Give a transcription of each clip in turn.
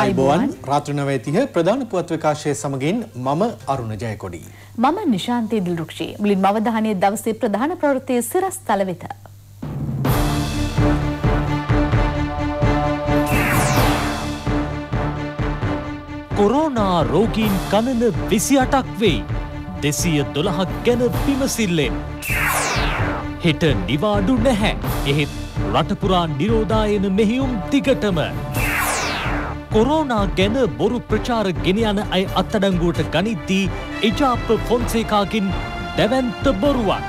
අයිබෝන් රාත්‍රනවඇතිහ ප්‍රධාන පුවත් විකාශය සමගින් මම අරුණ ජයකොඩි. මම නිශාන්තය දිල්රක්ෂි මුලින් මවධානය දවසේ ප්‍රධාන ප්‍රවෘතිය සිරස් තලවෙත. කොරෝනා රෝගීන් ගණන විසි අටක් වෙයි. දෙසීය දොළහක් ගැන විමසිල්ලෙන්. හෙට නිවාඩු නැහැ එහෙත් රටපුරා නිරෝධායන මෙහියුම් දිගටම. කොරෝනා ගැන බොරු ප්‍රචාර ගෙනයන අය අත්තඩංගුවට ගනිද්දී එජාප ෆොන්සේකාකින් දැවන්ත බොරුවක්.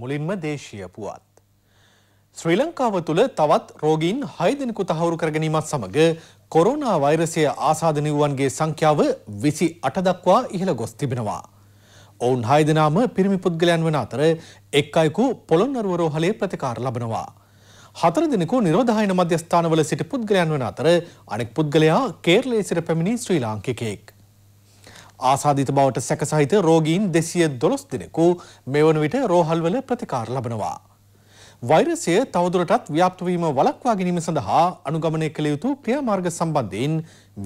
මුලින්ම දේශීය පුවත්. ශ්‍රී ලංකාව තුළ තවත් රෝගීන් හයදෙනෙකු තහවුරු කරගැනීමත් සමඟ කොරෝනා වෛරසය ආසාධනයවන්ගේ සංඛ්‍යාව විසි අට දක්වා ඉහළ ගොස් තිබෙනවා. ඔවුන් හයදනාම පිරිමි පුද්ගලයන් වන අතර එක් අයකු පොළොන්නරුවරෝහලේ ප්‍රතිකාර ලබනවා. හතර දෙනෙකු නිරෝධායන මධ්‍යස්ථානවල සිට පුද්ගලයන් වන අතර අනෙක් පුද්ගලයා කේරලේ සිට පැමිණි ශ්‍රී ලාංකිකයෙක්. ආසාධිත බවට සැකසහිත රෝගීන් දෙසිය දොළොස් දෙනෙකු මෙවන විට රෝහල්වල ප්‍රතිකාර ලබනවා. වෛරසය තවදුරටත් ව්‍යාප්තවීම වලක්වා ගැනීම සඳහා අනුගමනය කළ යුතු ක්‍රියාමාර්ග සම්බන්ධයෙන්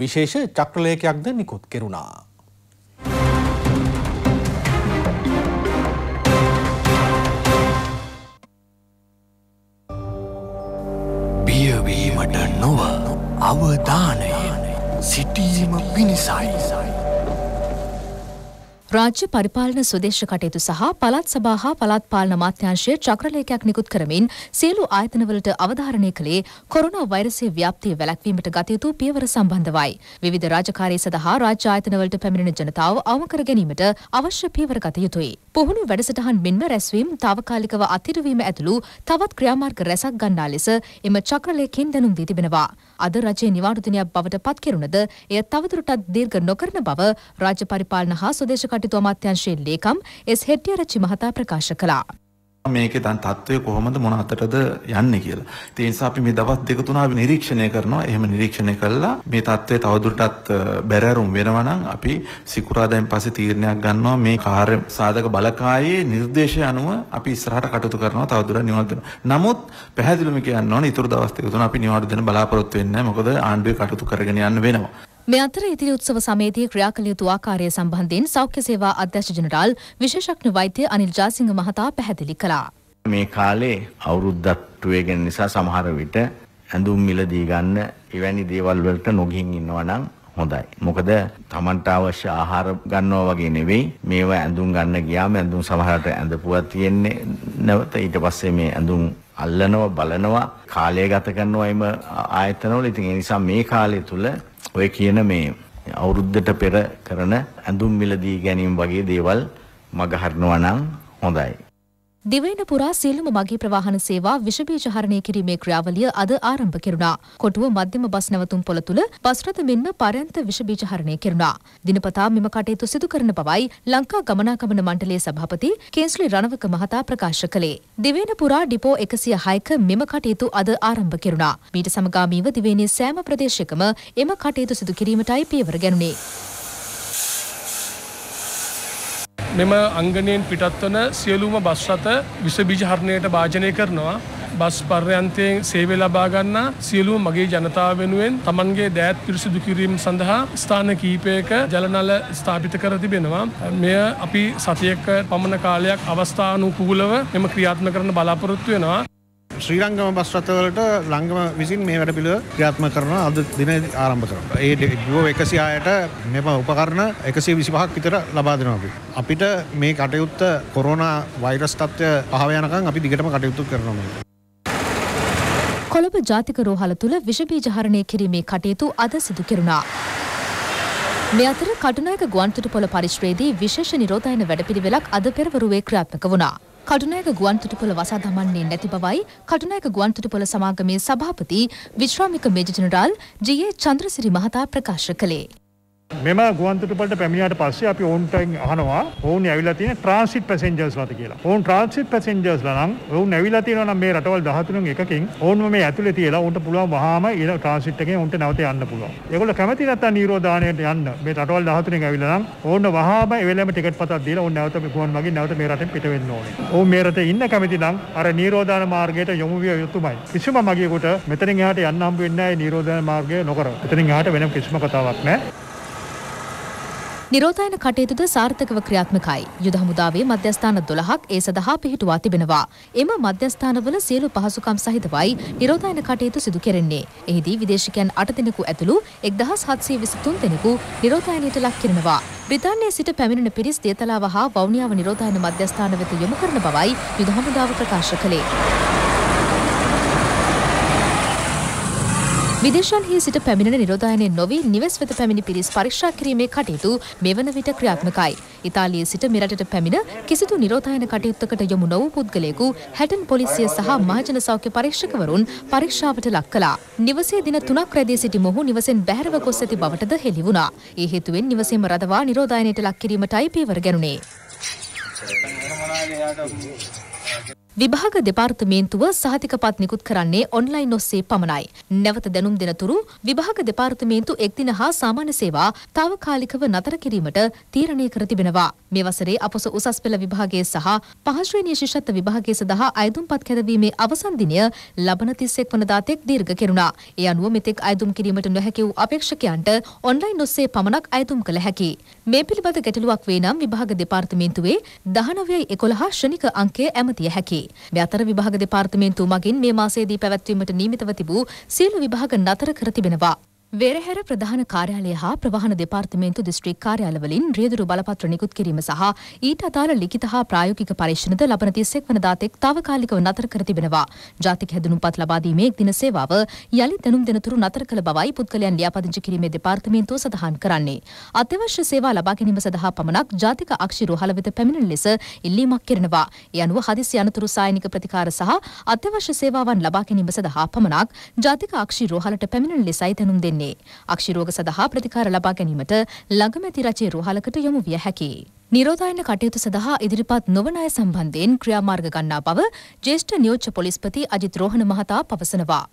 විශේෂ චක්‍රලයකයක්ද නිකුත් කෙරුණා. නිර්වීමට නොව අවධානය සිටීම පිණිසයි. රාජ්‍ය පරිපාලන සුදේශ කටයුතු සහ පළාත් සභා හා පළාත් පාලන අමාත්‍යාංශය චක්‍රලේඛයක් නිකුත් කරමින් සියලු ආයතනවලට අවධාරණය කළේ කොරෝනා වෛරසයේ ව්‍යාප්තිය වැළැක්වීමට ගත යුතු පියවර සම්බන්ධවයි. විවිධ රාජකාරී සඳහා රාජ්‍ය ආයතනවලට පැමිණෙන ජනතාව අවම කර ගැනීමට අවශ්‍ය පියවර ගත යුතුයි. පුහුණු වැඩසටහන් මෙන්ම රැස්වීම් తాවකාලිකව අතිරුවීම ඇතුළු තවත් ක්‍රියාමාර්ග රැසක් ගන්නා ලෙස එම චක්‍රලේඛයෙන් දැනුම් දී තිබෙනවා. අද රජයේ නිවාඩුදිනයක් බවට පත් කෙරුණද එය තවදුරටත් දීර්ඝ නොකරන බව රාජ්‍ය පරිපාලන හා ස්වදේශ කටයුතු අමාත්‍යාංශයේ ලේකම් එස් හෙට්ටිආරච්චි මහතා ප්‍රකාශ කළා. මේක තන් තත්ත්වය කොහොමද මොන අතටද යන්න කියලා. ඒ නිසා අපි මේ දවස් දෙක තුනක් නිරීක්ෂණය කරනවා. එහෙම නිරීක්ෂණය කළා මේ තත්ත්වය තවදුරටත් බැරෑරුම් වෙනවා නම් අපි සිකුරාදායින් පස්සේ තීරණයක් ගන්නවා මේ කාර්ය සාධක බලකායේ නිර්දේශය අනුව අපි ඉස්සරහට කටයුතු කරනවා තවදුරටත් නිවාඩු දෙනවා. නමුත් පැහැදිලිවම කියන්න ඕනේ ඊතුරු දවස් දෙක තුන අපි නිවාඩු දෙන්න බලාපොරොත්තු වෙන්නේ නැහැ. මොකද ආණ්ඩුවේ කටයුතු කරගෙන යන්න වෙනවා. මේ අතර ඉතිරි උත්සව සමයේදී ක්‍රියා කළ යුතු ආකාරය සම්බන්ධයෙන් සෞඛ්‍ය සේවා අධ්‍යක්ෂ ජෙනරාල් විශේෂඥ වෛද්‍ය අනිල් ජාසිංහ මහතා පැහැදිලි කළා. මේ කාලේ අවුරුද්දත්වයේ ගැන නිසා සමහර විට ඇඳුම් මිල දී ගන්න එවැනි දේවල් වලට නොගින් ඉන්නවා නම් හොඳයි. මොකද Tamanට අවශ්‍ය ආහාර ගන්නවා වගේ නෙවෙයි. මේවා ඇඳුම් ගන්න ගියාම ඇඳුම් සමහරට ඇඳපුවා තියෙන්නේ නැවත ඊට පස්සේ මේ ඇඳුම් අල්ලනවා බලනවා කාලය ගත කරනවා එම ආයතනවල. ඉතින් ඒ නිසා මේ කාලය තුල ඔය කියන මේ අවුරුද්දට පෙර කරන ඇඳුම් මිලදී ගැනීම වගේ දේවල් මගහරිනවා නම් හොඳයි. දිවයින පුරා සියලුම මගේ ප්‍රවාහන සේවා විෂබීජ හරණය කිරීමේ ක්‍රියාවලිය අද ආරම්භ කෙරුණා. කොටුව මධ්‍යම බස් නැවතුම් පොළ තුල බස් රථ මෙන්ම පරයන්ත විෂබීජ හරණය කෙරුණා. දිනපතා මෙම කටයුතු සිදු කරන බවයි ලංකා ගමනාගමන මණ්ඩලයේ සභාපති කේන්ස්ලි රණවක මහතා ප්‍රකාශ කළේ. දිවයින පුරා ඩිපෝ 106ක මෙම කටයුතු අද ආරම්භ කෙරුණා. මීට සමගාමීව දිවයිනේ සෑම ප්‍රදේශයකම එම කටයුතු සිදු කිරීමටයි පියවර ගැනුණේ. මෙම අංගනයෙන් පිටත්වන සියලුම බස් රථ විසබීජ හරණයට භාජනය කරනවා. බස් පර්යන්තයෙන් සේවය ලබා ගන්නා සියලුම මගේ ජනතාව වෙනුවෙන් Tamanගේ දෑත් පිරිසිදු කිරීම සඳහා ස්ථාන කීපයක ජලනල ස්ථාපිත කර තිබෙනවා. මෙය අපි සතියක පමණ කාලයක් අවස්ථානුකූලව මෙම ක්‍රියාත්මක කරන බලාපොරොත්තු වෙනවා. ශ්‍රී ලංගම බස් රථවලට ලංගම විසින් මේ වැඩ පිළිව ක්‍රියාත්ම කරන අද දින ආරම්භ කරනවා. ඒ ඩිගෝ 106ට මෙම උපකරණ 125ක් විතර ලබා දෙනවා අපි. අපිට මේ කටයුත්ත කොරෝනා වෛරස් තත්ත්වය පහව යනකම් අපි දිගටම කටයුතු කරනවා මේ. කොළඹ ජාතික රෝහල තුළ විෂබීජ හරණය කිරීමේ කටයුතු අද සිදු කෙරුණා. මේ අතර කටුනායක ගුවන්තොටුපොළ පරිශ්‍රයේදී විශේෂ නිරෝධායන වැඩපිළිවෙලක් අද පෙරවරුවේ ක්‍රියාත්මක වුණා. කටුනායක ගුවන්තොටුපොළ වසා දමන්නේ නැති බවයි කටුනායක ගුවන්තොටුපොළ සමාගමේ සභාපති විශ්‍රාමික මේජර් ජෙනරාල් ජී.ඒ. චන්ද්‍රසිරි මහතා ප්‍රකාශ කළේ. මෙම ගුවන්තොටුපළට පැමිණියාට පස්සේ අපි ඔවුන්ටෙන් අහනවා ඔවුන් ඇවිල්ලා තියෙන ට්‍රාන්සිට් පැසෙන්ජර්ස්ලාද කියලා. ඔවුන් ට්‍රාන්සිට් පැසෙන්ජර්ස්ලා නම් ඔවුන් ඇවිල්ලා තියෙනවා නම් මේ රටවල් 13න් එකකින් ඔවුන්ම මේ ඇතුලේ තියලා ඔවුන්ට පුළුවන් වහාම ඊළ ට්‍රාන්සිට් එකෙන් ඔවුන්ට නැවත යන්න පුළුවන්. ඒගොල්ලෝ කැමති නැත්නම් නිරෝධාණයට යන්න මේ රටවල් 13න් ඇවිල්ලා නම් ඔවුන් වහාම ඒ වෙලාවෙම ටිකට් පතක් දීලා ඔවුන් නැවත මේ ගුවන් මගින් නැවත මේ රටෙන් පිට වෙන්න ඕනේ. ඔවුන් මේ රටේ ඉන්න කැමති නම් අර නිරෝධාන මාර්ගයට යොමු විය යුතුමයි. කිසිම මගියෙකුට මෙතනින් එහාට යන්න හම්බ වෙන්නේ නැහැ නිරෝධාන මාර්ගය නොකර. මෙතනින් එහාට වෙන කිසිම කතාවක් නැහැ. නිරෝධායන කටයුතුද සාර්ථකව ක්‍රියාත්මකයි. යුද හමුදාවේ මධ්‍යස්ථාන 12ක් ඒ සඳහා පිහිටුවා තිබෙනවා. එම මධ්‍යස්ථානවල සියලු පහසුකම් සහිතවයි නිරෝධායන කටයුතු සිදු කෙරෙන්නේ. එහිදී විදේශිකයන් 8 දෙනෙකු ඇතුළු 1723 දෙනෙකු නිරෝධායනයට ලක් කරනවා. බ්‍රිතාන්‍යයේ සිට පැමිණෙන පිරිස් දියතලාව හා වවුනියාව නිරෝධායන මධ්‍යස්ථාන වෙත යොමු කරන බවයි යුද හමුදාව ප්‍රකාශ කළේ. විදේශන්හි සිට පැමිණෙන නිරෝධායනය නොවී නිවෙස් වෙත පැමිණි පිරිස් පරීක්ෂා කිරීමේ කටයුතු මෙවන විට ක්‍රියාත්මකයි. ඉතාලියේ සිට මෙරටට පැමිණ කිසිදු නිරෝධායන කටයුත්තකට යොමු නොවූ පුද්ගලයෙකු හැටන් පොලිසිය සහ මහජන සෞඛ්‍ය පරීක්ෂකවරුන් පරීක්ෂාවට ලක් කළා. නිවසේ දින තුනක් රැදී සිටි මොහු නිවසෙන් බැහැරව ගොස් ඇති බවටද හෙළි වුණා. ඒ හේතුවෙන් නිවසේම රඳවා නිරෝධායනයට ලක් කිරීමටයි පීවර ගැනුණේ. විභාග දෙපාර්තමේන්තුව සහතිකපත් නිකුත් කරන්නේ ඔන්ලයින් ඔස්සේ පමණයි. නැවත දැනුම් දෙනතුරු විභාග දෙපාර්තමේන්තු එක්දින හා සාමාන්‍ය සේවා తాවකාලිකව නතර කිරීමට තීරණය කර තිබෙනවා. මේ වසරේ අපොස උසස් පෙළ විභාගයේ සහ පහශ්‍රේණිය ශිෂ්‍යත්ව විභාගයේ සඳහා අයදුම්පත් කැදවීමේ අවසන් දිනය ලබන 31 වනදා තෙක් දීර්ඝ කෙරුණා. ඒ අනුව මෙතෙක් අයදුම් කිරීමට නොහැකි වූ අපේක්ෂකයන්ට ඔන්ලයින් ඔස්සේ පමණක් අයදුම් කළ හැකියි. මේ පිළිබඳ ගැටලුවක් වේ නම් විභාග දෙපාර්තමේන්තුවේ 19.11 ශ්‍රණික අංකය ඇමතිය හැකියි. සිදුවේ. මෙතර විභාග දෙපාර්තමේන්තුව මගින් මේ මාසයේදී පැවැත්වීමට නියමිතව තිබූ සියලු විභාග නතර කර තිබෙනවා. වෙරහැර ප්‍රධාන කාර්යාලය හා ප්‍රවාහන දෙපාර්තමේන්තු දිස්ත්‍රික් කාර්යාලවලින් රියදුරු බලපත්‍ර නිකුත් කිරීම සහ ඊට අදාළ ලිඛිත හා ප්‍රායෝගික පරීක්ෂණද ලබන 31 වනදා තෙක් తాවකාලිකව නතර කර තිබෙනවා. ජාතික හැඳුනුම්පත් ලබා දීමේ දින සේවාව යලි දැනුම් දෙනතුරු නතර කළ බවයි පුද්ගලයන් ලියාපදිංචි කිරීමේ දෙපාර්තමේන්තුව සඳහන් කරන්නේ. අත්‍යවශ්‍ය සේවා ලබා ගැනීම සඳහා පමණක් ජාතික අක්ෂි රෝහල වෙත පැමිණෙන ලෙස ඉල්ලීමක් කරනවා. ඒ අනුව හදිසි අනතුරු සායනික ප්‍රතිකාර සහ අත්‍යවශ්‍ය සේවාවන් ලබා ගැනීම සඳහා පමණක් ජාතික අක්ෂි රෝහලට පැමිණෙන ලෙසයි දැනුම් දෙන්නේ. තිබෙන්නේ. අක්ෂිරෝග සඳහා ප්‍රතිකාර ලබා ගැනීමට ළඟමැති රජයේ රෝහලකට යොමු විය හැකියි. නිරෝධායන කටයුතු සඳහා ඉදිරිපත් නොවන අය සම්බන්ධයෙන් ක්‍රියාමාර්ග ගන්නා බව ජ්‍යෙෂ්ඨ නියෝජ්‍ය පොලිස්පති අජිත් රෝහණ මහතා පවසනවා.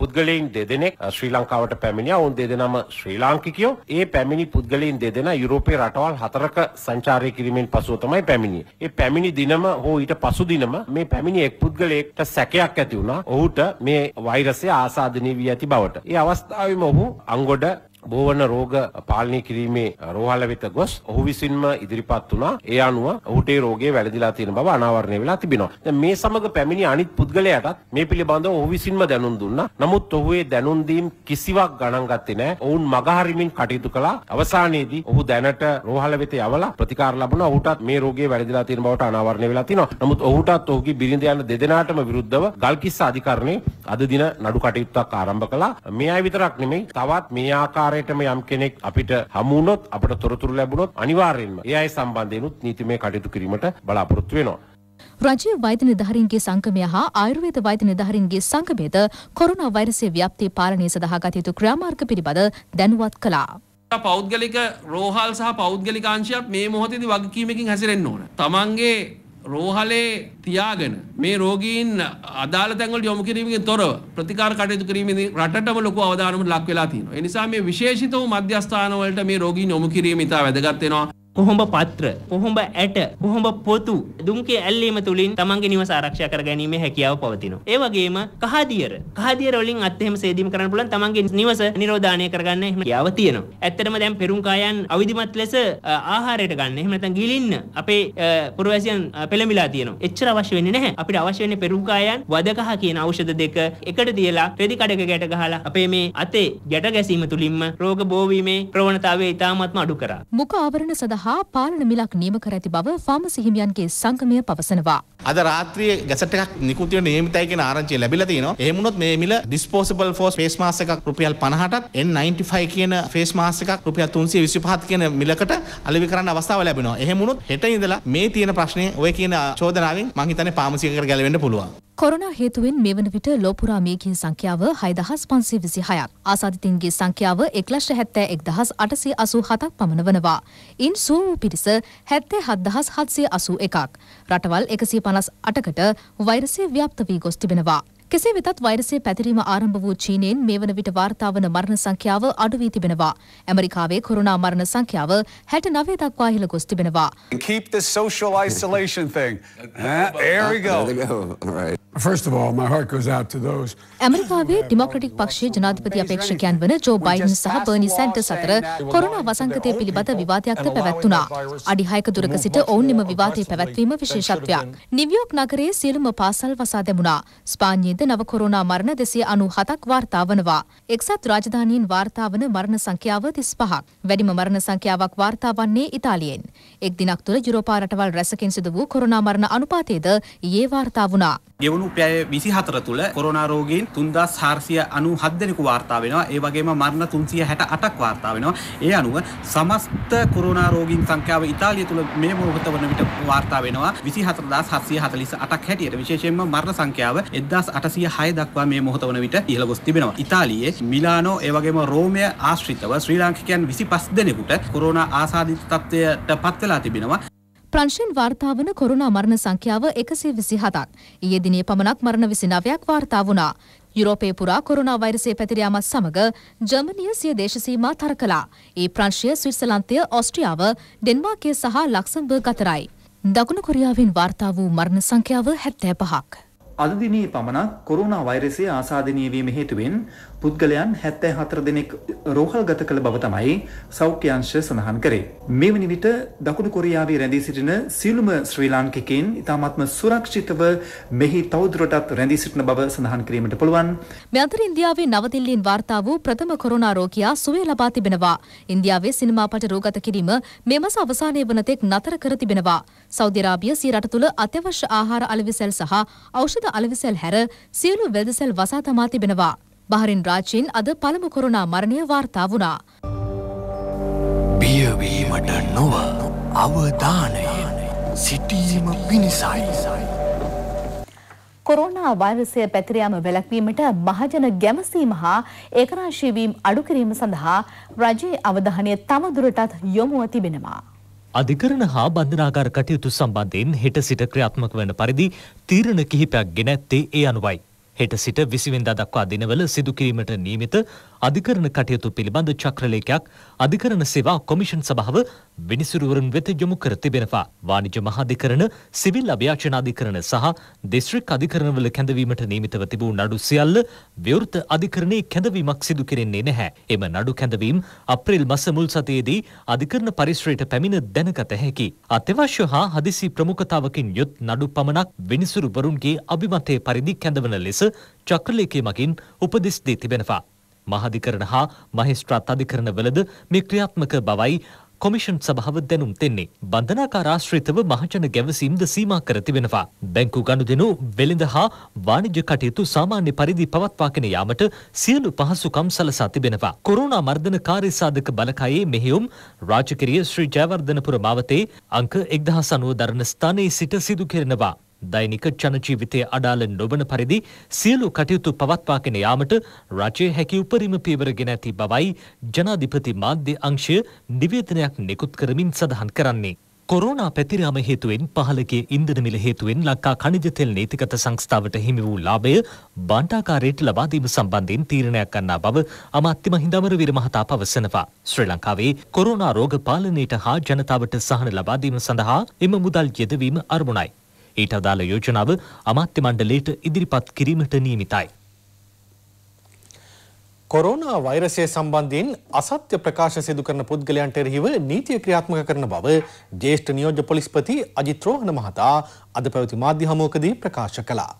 පුද්ගලයින් දෙදෙනෙක් ශ්‍රී ලංකාවට පැමිණියා. ඔවුන් දෙදෙනම ශ්‍රී ලාංකිකයෝ. ඒ පැමිණි පුද්ගලයින් දෙදෙනා යුරෝපයේ රටවල් හතරක සංචාරය කිරීමෙන් පසුව තමයි පැමිණියේ. ඒ පැමිණි දිනම හෝ ඊට පසු දිනම මේ පැමිණි එක් පුද්ගලයෙක්ට සැකයක් ඇති වුණා. ඔහුට මේ වෛරසය ආසාදනීය වී ඇති බවට. ඒ අවස්ථාවෙම ඔහු අංගොඩ බෝවන රෝග පාලනය කිරීමේ රෝහල වෙත ගොස් ඔහු විසින්ම ඉදිරිපත් වුණා. ඒ අනුව ඔහුට රෝගේ වැළඳිලා තියෙන බව අනාවරණය වෙලා තිබෙනවා. දැන් මේ සමග පැමිණි අනිත් පුද්ගලයාටත් මේ පිළිබඳව ඔහු විසින්ම දැනුම් දුන්නා. නමුත් ඔහු ඒ දැනුම් දීම් කිසිවක් ගණන් ගත්තේ නැහැ. ඔවුන් මගහරිමින් කටයුතු කළා. අවසානයේදී ඔහු දැනට රෝහල වෙත යවලා ප්‍රතිකාර ලැබුණා. ඔහුටත් මේ රෝගේ වැළඳිලා තියෙන බවට අනාවරණය වෙලා තිනවා. නමුත් ඔහුටත් ඔහුගේ බිරිඳ යන දෙදෙනාටම විරුද්ධව ගල්කිස්ස අධිකරණයේ අද දින නඩු කටයුත්තක් ආරම්භ කළා. මේ අය විතරක් නෙමෙයි තවත් මේ ආකාර ආකාරයටම යම් කෙනෙක් අපිට හමු වුණොත් අපට තොරතුරු ලැබුණොත් අනිවාර්යයෙන්ම ඒ අය සම්බන්ධයෙන්ුත් නීතිමය කටයුතු කිරීමට බලාපොරොත්තු වෙනවා. රජයේ වෛද්‍ය නිධාරීන්ගේ සංගමය හා ආයුර්වේද වෛද්‍ය නිධාරීන්ගේ සංගමයද කොරෝනා වෛරසයේ ව්‍යාප්තිය පාලනය සඳහා ගත යුතු ක්‍රියාමාර්ග පිළිබඳ දැනුවත් කළා. පෞද්ගලික රෝහල් සහ පෞද්ගලිකාංශයක් මේ මොහොතේදී වගකීමකින් හැසිරෙන්න ඕන. තමන්ගේ රෝහලේ තියාගෙන මේ රෝගීන් අදාළ තැන්වලට යොමු කිරීමකින් තොරව ප්‍රතිකාර කටයුතු කරීමේදී රටටම ලොකු අවදානමක් ලක් වෙලා තියෙනවා. ඒ නිසා මේ විශේෂිත වූ මධ්‍යස්ථාන වලට මේ රෝගීන් යොමු කිරීම ඉතා වැදගත් වෙනවා. කොහොඹ පත්‍ර, කොහොඹ ඇට, කොහොඹ පොතු දුම්කේ ඇල්ලීම තුලින් තමන්ගේ නිවස ආරක්ෂා කරගැනීමේ හැකියාව පවතිනවා. ඒ වගේම කහදියර, කහදියර වලින් අත් එහෙම සේදීම් කරන්න පුළුවන් තමන්ගේ නිවස නිරෝධානය කරගන්න එහෙම හැකියාව තියෙනවා. ඇත්තටම දැන් පෙරුම්කායන් අවිධිමත් ලෙස ආහාරයට ගන්න. එහෙම නැත්නම් ගිලින්න අපේ පුරවැසියන් පෙළඹිලා තියෙනවා. එච්චර අවශ්‍ය වෙන්නේ නැහැ. අපිට අවශ්‍ය වෙන්නේ පෙරුම්කායන් වදකහ කියන ඖෂධ දෙක එකට තියලා රෙදි කඩක ගැට ගහලා අපේ මේ අතේ ගැට ගැසීම තුලින්ම රෝග බෝවීමේ ප්‍රවණතාවය ඉතාමත්ම අඩු කරා. මුඛ ආවරණ සඳහා හා පාලන මිලක් නියම කර ඇති බව ෆාමසි හිමියන්ගේ සංගමය පවසනවා. අද රාත්‍රියේ ගැසට් එකක් නිකුත් වෙන නියමිතයි කියන ආරංචිය ලැබිලා තිනවා. එහෙම වුණොත් මේ මිල disposable force face mask එකක් රුපියල් 50ටත් N95 කියන face mask එකක් රුපියල් 325 කියන මිලකට අලෙවි කරන්න අවස්ථාව ලැබෙනවා. එහෙම වුණොත් හෙට ඉඳලා මේ තියෙන ප්‍රශ්නේ ඔය කියන චෝදනාවෙන් මං හිතන්නේ ෆාමසි එකකට ගැලවෙන්න පුළුවන්. කොරනා හේතුවෙන් මෙවන විට ලෝපුරා මියගිය සංඛ්‍යාව 6526ක්. ආසාදිතින්ගේ සංඛ්‍යාව 171887ක් පමණ වනවා. ඉන් සූ වූ පිරිස 77781ක්. රටවල් 158කට වෛරසය ව්‍යාප්ත වී ගොස් තිබෙනවා. කෙසේ වෙතත් වෛරසය පැතිරීම ආරම්භ වූ චීනයෙන් මේ වන විට වාර්තා වන මරණ සංඛ්‍යාව අඩු වී තිබෙනවා. ඇමරිකාවේ කොරෝනා මරණ සංඛ්‍යාව 69 දක්වා ඉහළ ගොස් තිබෙනවා. Keep the social isolation thing. There we go. All right. First of all, my heart goes out to those. ඇමරිකාවේ ඩෙමොක්‍රටික් පක්ෂයේ ජනාධිපති අපේක්ෂකයන් වන ජෝ බයිඩන් සහ බර්නි සැන්ඩර්ස් අතර කොරෝනා වසංගතය පිළිබඳ විවාදයක්ද පැවැත්වුණා. අඩි 6ක දුරක සිට ඔවුන් එම විවාදයේ පැවැත්වීම විශේෂත්වයක්. නිව්යෝර්ක් නගරයේ සියලුම පාසල් වසා දැමුණා. ස්පාඤ්ඤයේ අද නව කොරෝනා මරණ දෙසිය අනු හතක් වාර්තා වනවා. එක්සත් රාජධානීන් වාර්තාාවන මරණ සංඛ්‍යාව තිස් පහක්. වැඩිම මරණ සංඛ්‍යාවක් වාර්තා වන්නේ ඉතාලියෙන්. එක් දිනක් තුළ යුරෝපා රටවල් රැසකින් සිදු වූ කොරෝනා මරණ අනුපාතයද ඊයේ වාර්තා වුණා. ගෙවුණු පැය විසි හතර තුළ කොරෝනාරෝගීන් තුන්දස් හාර්සිය අනු හදදෙනෙකු වාර්තා වෙනවා ඒ වගේම මරණ තුන්සිය හැට අටක් වාර්තා වෙනවා ඒ අනුව සමස්ත කොරෝනාරෝගීන් සංඛ්‍යාව ඉතාලිය තුළ මේ මොහොත වන විට වාර්තා වෙනවා විසි හතරදස් හස්සිය හතලිස අටක් හැටියට විශේෂයෙන්ම මරණ සංඛ්‍යාව එදස් අට එකසිය හය දක්වා මේ මොහොත වන විට ඉහළ ගොස් තිබෙනවා ඉතාලියේ මිලානෝ ඒවගේම රෝමය ආශ්‍රිතව ශ්‍රී ලාංකිකයන් විසි පස් දෙනෙකුට කොරෝනා ආසාධිත තත්ත්වයට පත්වෙලා තිබෙනවා ප්‍රංශෙන් වාර්තාාවන කොරුණා මරණ සංඛ්‍යාව එකසේ විසි හතක්. ඒ දිනේ පමණක් මරණ විසිනවයක් වාර්තා වුණා. යුරෝපේ පුරා කොරුණා වෛරසේ පැතිරයාමත් සමඟ ජර්මනිය සිය දේශසීමා තර කලා. ඒ ප්‍රංශය ස්විර්සලන්තය ඔස්ට්‍රියාව ඩෙන්වාකය සහ ලක්සම්බර් ගතරයි. දකුණ කොරියාවෙන් වාර්තා වූ මරණ සංඛ්‍යාව හැත්තෑ පහක්. අද දිනේ පමණක් කොරෝනා වෛරසය ආසාදනීය වීම හේතුවෙන් පුද්ගලයන් 74 දෙනෙක් රෝහල් ගත කළ බව තමයි සෞඛ්‍යංශ සඳහන් කරේ. මෙවැනි විට දකුණු කොරියාවේ රැඳී සිටින සියලුම ශ්‍රී ලාංකිකයින් ඉතාමත්ම සුරක්ෂිතව මෙහි තවදුරටත් රැඳී සිටින බව සඳහන් කිරීමට පුළුවන්. මේ අතර ඉන්දියාවේ නවදිල්ලියෙන් වාර්තා වූ ප්‍රථම කොරෝනා රෝගියා සුවය ලබා තිබෙනවා. ඉන්දියාවේ සිනමාපට රෝගත කිරීම මේ මස අවසානයේ වන තෙක් නතර කර තිබෙනවා. සෞදි අරාබිය සිය රට තුළ අත්‍යවශ්‍ය ආහාර අලෙවිසැල් සහ ඖෂධ අලෙවිසැල් හැර සියලු වෙදසැල් වසා තමා තිබෙනවා. බහරින් රාජ්‍යයෙන් අද පළමු කොරෝනා මරණය වාර්තා වුණා. බියවීමට නොව අවධානයෙන් සිටීම පිණිසයි. කොරෝනා වෛරසය පැතිර යාම වැළැක්වීමට මහජන ගැමසීම හා ඒකරාශීවීම් අඩු කිරීම සඳහා රජයේ අවධානය තව දුරටත් යොමුව තිබෙනවා. අධිකරණ හා බන්ධනාගාර කටයුතු සම්බන්ධයෙන් හෙට සිට ක්‍රියාත්මක වන පරිදි තීරණ කිහිපයක් ගෙන ඇත්තේ ඒ අනුවයි. හෙට සිට විසිවෙන්දා දක්වා දිනවල සිදුකිරීමට නියමිත අධිකරණ කටයුතු පිළිබඳ චක්‍රලේඛයක් අධිකරණ සේවා කොමිෂන් සභාව විනිසුරුවරුන් වෙත යොමු කර තිබෙනවා. වාණිජ මහාධිකරණ, සිවිල් අභියාචන අධිකරණ සහ දිස්ත්‍රික් අධිකරණවල කැඳවීමට නියමිතව තිබූ නඩු සියල්ල විවෘත අධිකරණයේ කැඳවීමක් සිදු කෙරෙන්නේ නැහැ. එම නඩු කැඳවීම අප්‍රේල් මස මුල් සතියේදී අධිකරණ පරිශ්‍රයට පැමිණ දැනගත හැකි. අත්‍යවශ්‍ය හා හදිසි ප්‍රමුඛතාවකින් යුත් නඩු පමණක් විනිසුරුවරුන්ගේ අභිමතය පරිදි කැඳවන ලෙස චක්‍රලේඛය මගින් උපදෙස් දී තිබෙනවා. මහධිකරණ හා මහිස්ත්‍රාත් අධිකරණවලද මේ ක්‍රියාත්මක බවයි කොමිෂන් සභාව දැනුම් දෙන්නේ. බන්ධනාකාර ආශ්‍රිතව මහජන ගැවසීම්ද සීමා කර තිබෙනවා. බැංකු ගනුදෙනු වෙළඳ හා වාණිජ්‍ය කටයුතු සාමාන්‍ය පරිදි පවත්වාගෙන යාමට සියලු පහසුකම් සලසා තිබෙනවා. කොරෝනා මර්ධනකාරී සාධක බලකායේ මෙහෙයුම් රාජකීය ශ්‍රී ජයවර්ධනපුර මාවතේ අංක 1090 දරණ ස්ථානයේ සිට සිදු කෙරෙනවා. දෛනික ජන ජීවිතයේ අඩාල නොවන පරිදි සියලු කටයුතු පවත්වාගෙන යාමට රජය හැකි උපරිම පියවරගෙන ඇති බවයි ජනාධිපති මාධ්‍ය අංශය නිවේදනයක් නිකුත් කරමින් සඳහන් කරන්නේ. කොරෝනා පැතිරාම හේතුවෙන් පහළගේ ඉන්ධන මිල හේතුවෙන් ලංකා ඛනිජ තෙල් නීතිගත සංස්ථාවට හිමි වූ ලාභය බණ්ඩාකාරයට ලබා දීම සම්බන්ධයෙන් තීරණයක් ගන්නා බව අමාත්‍ය මහින්ද අමරවීර මහතා පවසනවා. ශ්‍රී ලංකාවේ කොරෝනා රෝග පාලනයට හා ජනතාවට සහන ලබා දීම සඳහා එම මුදල් යෙදවීම අරමුණයි. ඊට අදාළ යෝජනාව අමාත්‍ය මණ්ඩලයට ඉදිරිපත් කිරීමට නියමිතයි. කොරෝනා වෛරසය සම්බන්ධයෙන් අසත්‍ය ප්‍රකාශ සිදු කරන පුද්ගලයන්ට එරෙහිව නීතිය ක්‍රියාත්මක කරන බව ජ්‍යෙෂ්ඨ නියෝජ්‍ය පොලිස්පති අජිත් රෝහණ මහතා අද පැවති මාධ්‍ය හමුවකදී ප්‍රකාශ කළා.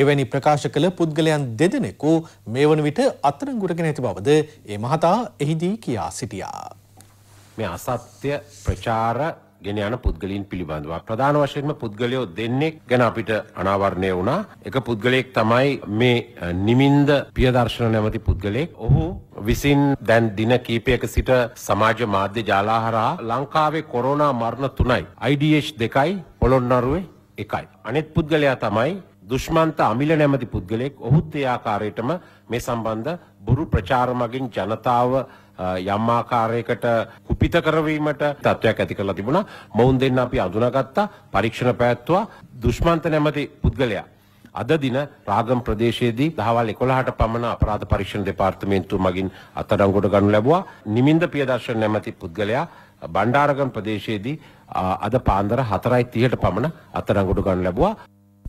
එවැනි ප්‍රකාශ කළ පුද්ගලයන් දෙදෙනෙකු මේ වන විට අත්තරංගුරගෙන ඇති බවද ඒ මහතා එහිදී කියා සිටියා. මේ අසත්‍ය ප්‍රචාර ගෙන යන පුද්ගලයන් පිළිබඳව. ප්‍රධාන වශයෙන්ම පුද්ගලයෝ දෙන්නෙක් ගැන අපිට අනාවරණය වුණා. එක පුද්ගලයෙක් තමයි මේ නිමින්ද පියදර්ශන නැමැති පුද්ගලයෙක්. ඔහු විසින් දැන් දින කීපයක සිට සමාජ මාධ්‍ය ජාලා හරහා ලංකාවේ කොරෝනා මරණ 3යි IDH 2යි පොළොන්නරුවේ 1යි. අනෙත් පුද්ගලයා තමයි දුෂ්මන්ත අමිල නැමැති පුද්ගලයෙක්. ඔහුත් ඒ ආකාරයටම මේ සම්බන්ධ බුරු ප්‍රචාර මගින් ජනතාව යම් ආකාරයකට කුපිත කරවීමට තත්වයක් ඇති කරලා තිබුණා. මොවුන් දෙන්න අපි අඳුනාගත්තා පරීක්ෂණ පැවැත්වුවා දුෂ්මන්ත නැමැති පුද්ගලයා. අද දින රාගම් ප්‍රදේශයේදී දහවල් 11ට පමණ අපරාධ පරීක්ෂණ දෙපාර්තමේන්තුව මගින් අත්අඩංගුවට ගනු ලැබුවා. නිමින්ද ප්‍රියදර්ශන නැමැති පුද්ගලයා බණ්ඩාරගම් ප්‍රදේශයේදී අද පාන්දර 4:30ට පමණ අත්අඩංගුවට ගනු ලැබුවා.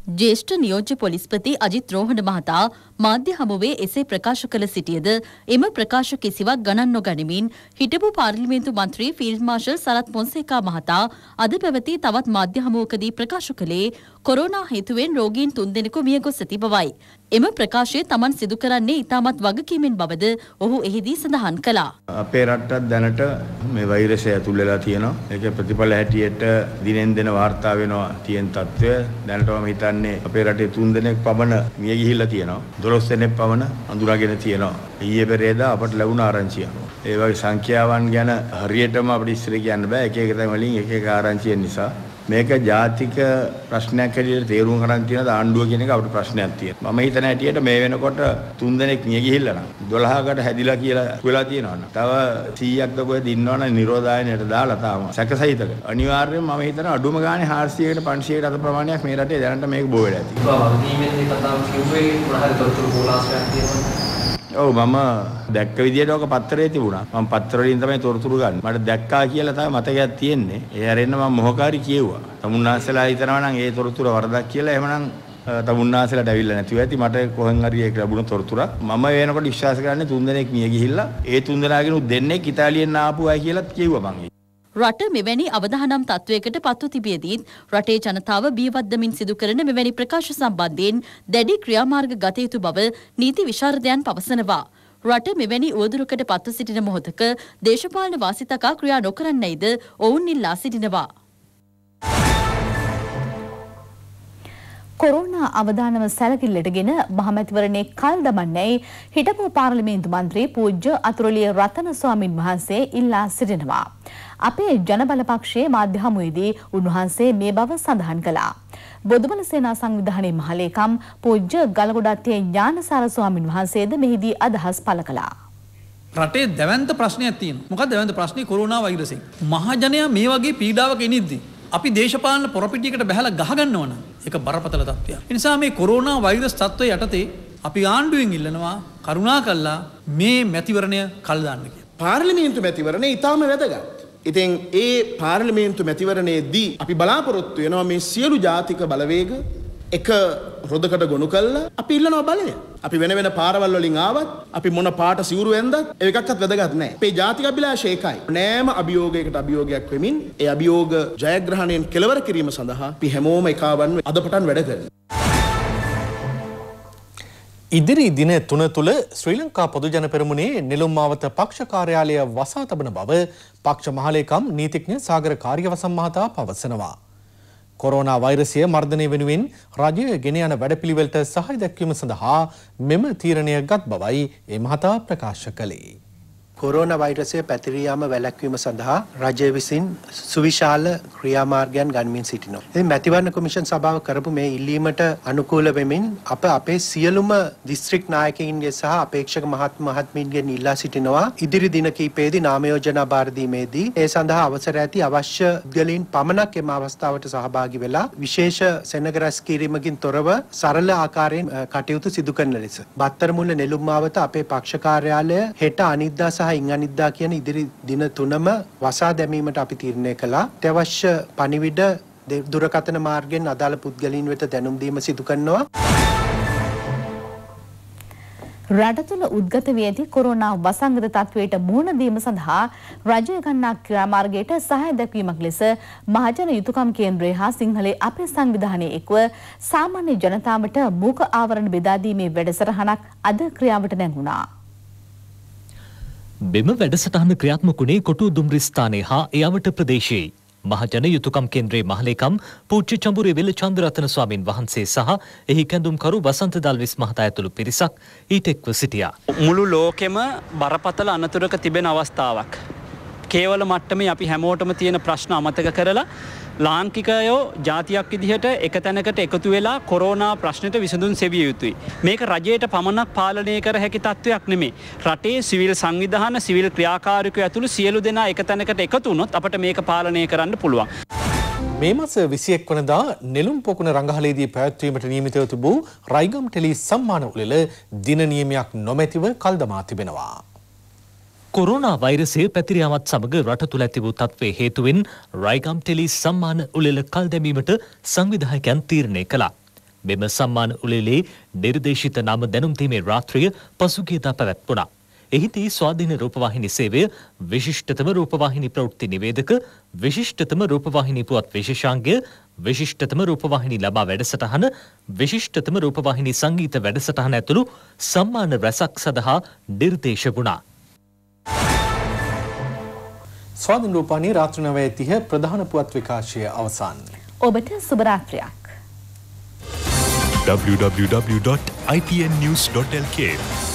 ජ්‍යෙෂ්ඨ නියෝජ්‍ය පොලිස්පති අජිත් රෝහණ මහතා මාධ්‍ය හමුවේ එසේ ප්‍රකාශ කළ සිටියද එම ප්‍රකාශ කිසිවක් ගණන් නොගනිමින් හිටපු පාර්ලිමේන්තු මන්ත්‍රී ෆීල්ඩ් මාර්ෂල් සරත් පොන්සේකා මහතා අද පැවති තවත් මාධ්‍ය හමුවකදී ප්‍රකාශ කළේ කොරෝනා හේතුවෙන් රෝගීන් තුන්දෙනෙකු මියගොස් ඇති බවයි. එම ප්‍රකාශය Taman සිදු කරන්නේ ඉතාමත් වගකීමෙන් බවද ඔහු එහිදී සඳහන් කළා. අපේ රටට දැනට මේ වෛරසය ඇතුල් වෙලා තියෙනවා. ඒකේ ප්‍රතිඵල හැටියට දිනෙන් දින වාර්තා වෙනවා තියෙන తত্ত্বය. දැනට මම හිතන්නේ අපේ රටේ 3 දෙනෙක් පමණ මිය ගිහිල්ලා තියෙනවා. 12 දෙනෙක් පමණ අඳුරාගෙන තියෙනවා. ඊයේ පෙරේදා අපට ලැබුණ ආරංචිය. ඒ වගේ සංඛ්‍යාවන් ගැන හරියටම අපිට ඉස්සර කියන්න බෑ. එක එක තැන් වලින් එක එක ආරංචිය නිසා. මේක ජාතික ප්‍රශ්නයක් හැටියට තේරුම් ගන්න තියෙන ආණ්ඩුව කියන එක අපිට ප්‍රශ්නයක් තියෙනවා. මම හිතන හැටියට මේ වෙනකොට තුන් දෙනෙක් නිය ගිහිල්ලා නම් 12කට හැදිලා කියලා වෙලා තියෙනවනම් තව 100ක් දකෝ දින්නවනම් නිරෝධායනයට දාලා තාම සැකසිතක අනිවාර්යයෙන්ම මම හිතන අඩුම ගානේ 400කට 500කට අතර ප්‍රමාණයක් මේ රටේ දැනට මේක බෝ වෙලා තියෙනවා. ඔව් මේ මේ කතාව කිව්වේ මොනවා හරි තොරතුරු කොලාස්යක් තියෙනවා. ඔව් මම දැක්ක විදියට ඔක පත්‍රයේ තිබුණා. මම පත්‍ර වලින් තමයි තොරතුරු ගන්න. මට දැක්කා කියලා තමයි මතකයක් තියෙන්නේ. ඒ හැරෙන්න මම මොහකාරී කියෙව්වා. තමුන්නාසලා හිතනවා නම් ඒ තොරතුර වරදක් කියලා එහෙමනම් තමුන්නාසලට ඇවිල්ලා නැතිව ඇති මට කොහෙන් හරි ඒක ලැබුණ තොරතුරක්. මම වෙනකොට විශ්වාස කරන්නේ තුන් දෙනෙක් මිය ගිහිල්ලා ඒ තුන් දෙනාගෙනුත් දෙන්නෙක් ඉතාලියෙන් ආපු අය කියලාත් කිව්වා මං. රට මෙවැනි අවදානම් තත්ත්වයකට පත්ව තිබියදීත් රටේ ජනතාව බියවද්දමින් සිදු කරන මෙවැනි ප්‍රකාශ සම්බන්ධයෙන් දැඩි ක්‍රියාමාර්ග ගත යුතු බව නීති විශාරදයන් පවසනවා. රට මෙවැනි උවදුරකට පත්ව සිටින මොහොතක දේශපාලන වාසිතකා ක්‍රියා නොකරන්නයිද ඔවුන් ඉල්ලා සිටිනවා. කොරෝනා අවදානම සැලකිල්ලටගෙන මහමැතිවරණේ කල් දමන්නේයි හිටපු පාර්ලිමේන්තු මන්ත්‍රී පූජ්‍ය අතුරුලිය රතන ස්වාමින් වහන්සේ ඉල්ලා සිටිනවා. අපේ ජනබල පක්ෂයේ මාධ්‍ය හමුවේදී උන්වහන්සේ මේ බව සඳහන් කළා. බොදුබල සේනා සංවිධානයේ මහලේකම් පූජ්‍ය ගලගොඩත්තේ ඥානසාර ස්වාමින් වහන්සේද මෙහිදී අදහස් පළ කළා. රටේ දැවන්ත ප්‍රශ්නයක් තියෙන මොකක් දැවන්ත ප්‍රශ්නය කොරුණා වෛරසින්. මහජනයා මේ වගේ පීඩාවක ඉනිද්දී. අපි දේශපාලන පොරපිටියකට බැහලා ගහගන්න ඕන එක බරපතල තත්ත්වයක්. නිසා මේ කොරෝනා වෛරස් තත්ත්වය යටතේ අපි ආණ්ඩුවෙන් ඉල්ලනවා කරුණා කළා මේ මැතිවරණය කල් දාන්න කියලා. පාර්ලිමේන්තු මැතිවරණය ඊටාම වැදගත්. ඉතින් ඒ පාර්ලිමේන්තු මැතිවරණයේදී අපි බලාපොරොත්තු වෙනවා මේ සියලු ජාතික බලවේග එක රොදකට ගොුණු කල්ලා අපි ඉල්ලනවා බලය අපි වෙන වෙන පාරවල් වලින් ආවත් අපි මොන පාට සිවුරු ඇන්දත් ඒකක්වත් වැදගත් නෑ අපේ ජාතික අභිලාෂය ඒකයි නෑම අභියෝගයකට අභියෝගයක් වෙමින් ඒ අභියෝග ජයග්‍රහණයෙන් කෙලවර කිරීම සඳහා අපි හැමෝම එකවන්ව අද පටන් වැඩ කරන ඉදිරි දින තුන තුළ ශ්‍රී ලංකා පොදුජන පෙරමුණේ නිලුම් මාවත පක්ෂ කාර්යාලය වසා තබන බව පක්ෂ මහලේකම් නීතිඥ සාගර කාර්යවසම් මහතා පවසනවා කොරෝනා වෛරසය මර්ධනය වෙනුවෙන් රජය ගෙන යන වැඩපිළිවෙලට සහය දැක්වීම සඳහා මෙම තීරණය ගත් බවයි ඒ මහතා ප්‍රකාශ කළේ. කොරෝන වෛරසය පැතිරී යාම වැළැක්වීම සඳහා රජය විසින් සුවිශාල ක්‍රියාමාර්ගයන් ගන්මින් සිටිනවා. ඉතින් මැතිවරණ කොමිෂන් සභාව කරපු මේ ඉල්ලීමට අනුකූල වෙමින් අප අපේ සියලුම දිස්ත්‍රික් නායකයින්ගේ සහ අපේක්ෂක මහත් මහත්මීන්ගෙන් ඉල්ලා සිටිනවා ඉදිරි දින කිහිපයේදී නාම යෝජනා බාර දීමේදී ඒ සඳහා අවසර ඇති අවශ්‍ය උද්‍යලීන් පමණක් එම අවස්ථාවට සහභාගී වෙලා විශේෂ සෙනග රැස් කිරීමකින් තොරව සරල ආකාරයෙන් කටයුතු සිදු කරන ලෙස. බත්තරමුල්ල නෙළුම් මාවත අපේ පක්ෂ කාර්යාලය හෙට අනිද්දා සහ සහ ඉංගනිද්දා කියන ඉදිරි දින තුනම වසා දැමීමට අපි තීරණය කළා. තවශ්‍ය පණිවිඩ දුරකථන මාර්ගෙන් අදාළ පුද්ගලයින් වෙත දැනුම් දීම සිදු කරනවා. රට තුළ උද්ගත වී ඇති කොරෝනා වසංගත තත්වයට මුහුණ දීම සඳහා රජය ගන්නා ක්‍රියාමාර්ගයට සහාය දැක්වීමක් ලෙස මහජන යුතුයකම් කේන්ද්‍රය හා සිංහලේ අපේ සංවිධානයේ එක්ව සාමාන්‍ය ජනතාවට මූක ආවරණ බෙදා දීමේ වැඩසටහනක් අද ක්‍රියාවට නැංගුණා. මෙම වැඩසටහන ක්‍රියාත්මකුණේ කොටු දුම්රිස්ථානය හා එයාවට ප්‍රදේශයේ. මහජන යුතුකම් කේන්ද්‍රයේ මහලේකම් පූච්චි චඹුරේ වෙල චන්ද්‍රරතන ස්වාමින් වහන්සේ සහ එහි කැඳුම්කරු වසන්ත දල්විස් මහතා ඇතුළු පිරිසක් ඊට එක්ව සිටියා. මුළු ලෝකෙම බරපතල අනතුරක තිබෙන අවස්ථාවක්. කේවල මට්ටමේ අපි හැමෝටම තියෙන ප්‍රශ්න අමතක කරලා ලාංකිකයෝ ජාතියක් විදිහට එක තැනකට එකතු වෙලා කොරෝනා ප්‍රශ්නයට විසඳුන් සෙවිය යුතුයි. මේක රජයට පමණක් පාලනය කර හැකි තත්ත්වයක් නෙමේ. රටේ සිවිල් සංවිධාන සිවිල් ක්‍රියාකාරිකය ඇතුළු සියලු දෙනා එක තැනකට එකතුනොත් අපට මේක පාලනය කරන්න පුළුවන්. මේ මස විසියෙක් වනදා නෙළුම් පොකුණ රඟහලේදී පැවැත්වීමට නියමිතව තිබූ රයිගම් ටෙලි සම්මාන උළෙල දින නියමයක් නොමැතිව කල්දමා තිබෙනවා. කොරුණා වෛරසය පැතිරියාමත් සමඟ රට තුළ ඇතිවූ තත්ත්වය හේතුවෙන් රයිගම් ටෙලි සම්මාන උළෙල කල් දැමීමට සංවිධායකයන් තීරණය කළා. මෙම සම්මාන උළෙලේ නිර්දේශිත නම දැනුම්තීමේ රාත්‍රිය පසුගියදා පැවැත්වුණා. එහිදී ස්වාධීන රූපවාහිනි සේවය විශිෂ්ටතම රූපවාහිනි ප්‍රවෘත්ති නිවේදක විශිෂ්ටතම රූපවාහිනි පුවත් විශේෂාංගය විශිෂ්ටතම රූපවාහිනි ලබා වැඩසටහන විශිෂ්ටතම රූපවාහිනි සංගීත වැඩසටහන ඇතුළු සම්මාන රැසක් සඳහා නිර්දේශ වුණා. ස්වාධීන රූපානී රාත්‍රී 9:30 ප්‍රධාන පුවත් විකාශය අවසන්. ඔබට සුබ රාත්‍රියක්. www.itnnews.lk